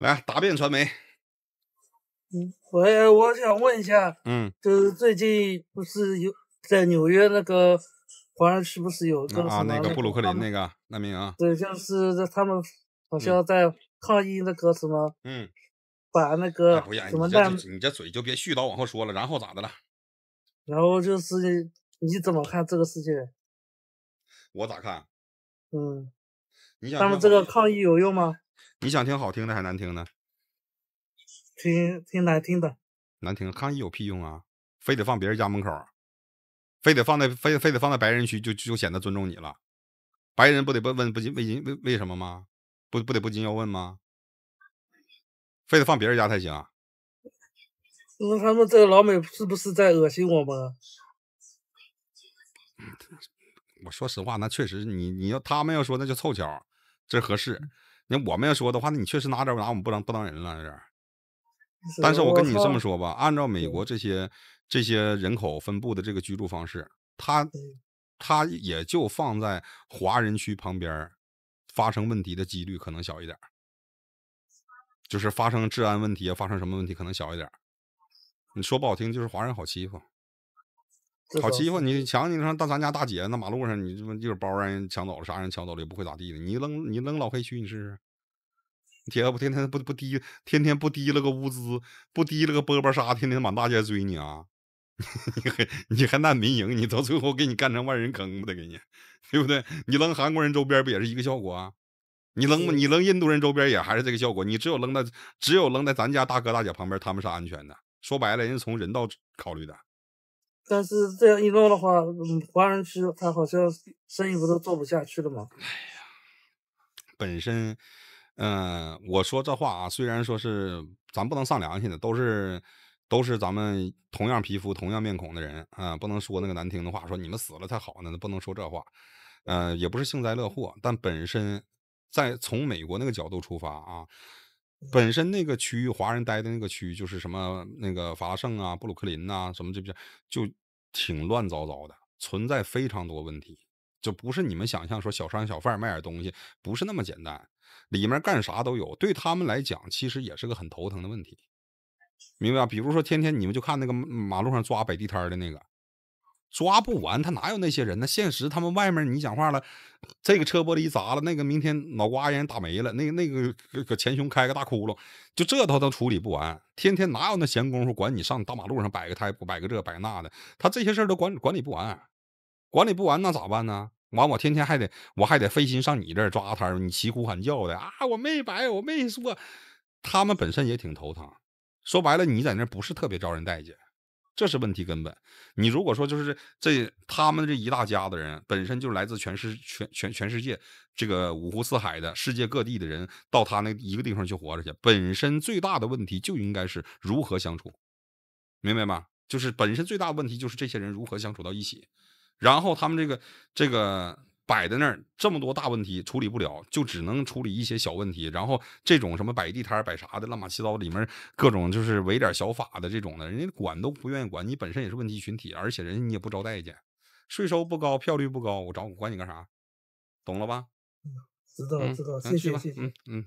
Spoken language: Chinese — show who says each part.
Speaker 1: 来，
Speaker 2: 答辩传媒。嗯，我我我想问一下，嗯，就是最近不是有在纽约那个华人区不是有个啊，那个布鲁克林那个难民啊？对，就是他们好像在抗议那个什么，嗯，把那个什么？你这
Speaker 1: 你这嘴就别絮叨往后说了，然后咋的了？
Speaker 2: 然后就是你怎么看这个事情？我咋看？嗯，他们这个抗议有用吗？
Speaker 1: 你想听好听的还是难听的？
Speaker 2: 听听难听的。
Speaker 1: 难听抗议有屁用啊！非得放别人家门口，非得放在非非得放在白人区，就就显得尊重你了。白人不得不问不禁为禁为为什么吗？不不得不禁要问吗？非得放别人家才行。
Speaker 2: 那他们这老美是不是在恶心我们？
Speaker 1: 我说实话，那确实你你要他们要说那就凑巧，这合适。那我们要说的话，那你确实拿点拿我们不当不当人了
Speaker 2: 是。但是我跟你这么说
Speaker 1: 吧，按照美国这些这些人口分布的这个居住方式，它它也就放在华人区旁边，发生问题的几率可能小一点就是发生治安问题啊，发生什么问题可能小一点你说不好听，就是华人好欺负，好欺负你抢你上到咱家大姐那马路上，你这么就是包让人抢走了，啥人抢走了也不会咋地的。你扔你扔老黑区你试试。铁不天天不不提，天天不提了个乌兹，不提了个波波沙，天天满大街追你啊！你还你还难民营，你到最后给你干成万人坑不得给你，对不对？你扔韩国人周边不也是一个效果啊？你扔你扔印度人周边也还是这个效果，你只有扔在只有扔在咱家大哥大姐旁边，他们是安全的。说白了，人家从人道考虑的。
Speaker 2: 但是这样一弄的话，华人区他好像生意不都做不下去了吗？哎呀，
Speaker 1: 本身。嗯，我说这话啊，虽然说是咱不能丧良心的，都是都是咱们同样皮肤、同样面孔的人啊，不能说那个难听的话，说你们死了才好呢，不能说这话。嗯，也不是幸灾乐祸，但本身在从美国那个角度出发啊，本身那个区域华人待的那个区，域，就是什么那个法拉盛啊、布鲁克林呐，什么这边就挺乱糟糟的，存在非常多问题，就不是你们想象说小商小贩卖点东西不是那么简单。里面干啥都有，对他们来讲，其实也是个很头疼的问题，明白吧？比如说，天天你们就看那个马路上抓摆地摊的那个，抓不完，他哪有那些人？呢？现实他们外面你讲话了，这个车玻璃砸了，那个明天脑瓜让人打没了，那个那个搁前胸开个大窟窿，就这他都处理不完，天天哪有那闲工夫管你上大马路上摆个摊，摆个这摆个那的，他这些事儿都管管理不完，管理不完那咋办呢？完，我天天还得，我还得费心上你这儿抓他，摊你齐呼喊叫的啊！我没白，我没说，他们本身也挺头疼。说白了，你在那不是特别招人待见，这是问题根本。你如果说就是这，他们这一大家子人，本身就是来自全世全全全世界这个五湖四海的、世界各地的人，到他那一个地方去活着去，本身最大的问题就应该是如何相处，明白吗？就是本身最大的问题就是这些人如何相处到一起。然后他们这个这个摆在那儿，这么多大问题处理不了，就只能处理一些小问题。然后这种什么摆地摊摆啥的、乱七八糟，里面各种就是违点小法的这种的，人家管都不愿意管。你本身也是问题群体，而且人家你也不招待见，税收不高，票率不高，我找我管你干啥？懂了吧？嗯，
Speaker 2: 知道知道，谢谢谢谢，嗯
Speaker 1: 嗯。